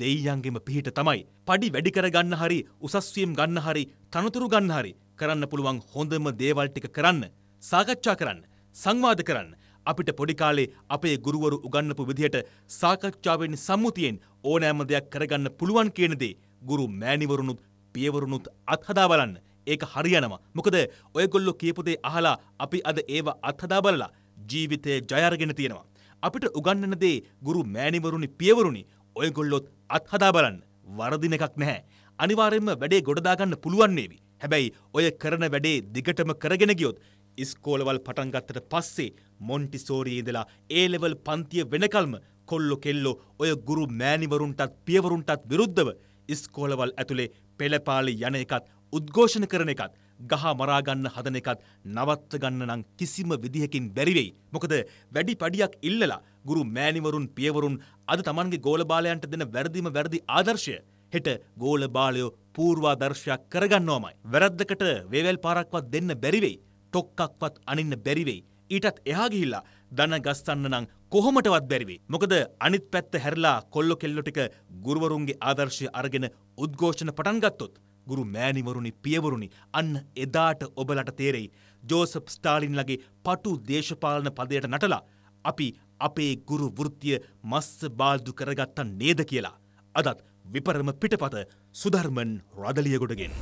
දෙයියන්ගෙම පිහිට තමයි. පඩි වැඩි කරගන්න හරි උසස්වියම් ගන්න හරි තනතුරු ගන්න හරි කරන්න පුළුවන් හොඳම දේවල් ටික කරන්න සාකච්ඡා කරන්න සංවාද කරන්න අපිට පොඩි කාලේ අපේ ගුරුවරු උගන්වපු විදිහට සාකච්ඡාවෙන් සම්මුතියෙන් ඕනෑම දෙයක් කරගන්න පුළුවන් කියන දේ ගුරු මෑණිවරුනුත් පියවරුනුත් අත්හදා බලන්න. ඒක හරියනවා. මොකද ඔයගොල්ලෝ කියපු දේ අහලා අපි අද ඒව අත්හදා බලලා ජීවිතේ ජය අරගෙන තියෙනවා. අපිට උගන්වන දේ ගුරු මෑණිවරුනි පියවරුනි ඔයගොල්ලොත් අත්හදා බලන්න. වරදින එකක් නැහැ. අනිවාර්යයෙන්ම වැඩේ ගොඩදාගන්න පුළුවන් නේවි. හැබැයි ඔය කරන වැඩේ දිගටම කරගෙන ගියොත් ඉස්කෝලවල් පටන්ගත්තට පස්සේ මොන්ටිසෝරයේ ඉඳලා ඒලෙවල් පන්තිය වෙනකල්ම කොල්ලො කෙල්ලෝ ඔය ගුරු මෑනිවරුන්ටත් පියවරුන්ටත් විරුද්ධව ඉස්කෝලවල් ඇතුළේ පෙළපාලි යන එකත් උද්ඝෝෂණ කරන එකත් ගහ මරාගන්න හදන එකත් නවත්ත ගන්න නම් කිසිම විදිහකින් බැරිවෙයි. මොකද වැඩි පඩියක් ඉල්ලලා ගුරු මෑනිවරුන් පියවරුන් අද තමන්ගේ ගෝලබාලයන්ට දෙන වැරදිම වැරදි ආදර්ශය. හෙට ගෝලබාලයෝ පූර්වාදර්ශයක් කරගන්නවමයි. වැරද්දකට වේවැල් පාරක්වත් දෙන්න බැරිවෙයි. තොක්කක්වත් අනින්න බැරි වෙයි. ඊටත් එහා ගිහිල්ලා දන ගස්සන්න නම් කොහොමටවත් බැරි වෙයි. මොකද අනිත් පැත්ත හැරලා කොල්ල කෙල්ල ටික ගුරුවරුන්ගේ ආදර්ශය අරගෙන උද්ඝෝෂණ පටන් ගත්තොත් ගුරු මෑණිවරුනි පියවරුනි අන්න එදාට ඔබලට තේරෙයි ජෝසප් ස්ටාලින්ලගේ පටු දේශපාලන පදයට නටලා අපි අපේ ගුරු වෘත්තිය මස්ස බාල්දු කරගත්තා නේද කියලා. අදත් විපරම පිටපත සුධර්මන් රදලියගොඩගෙන්.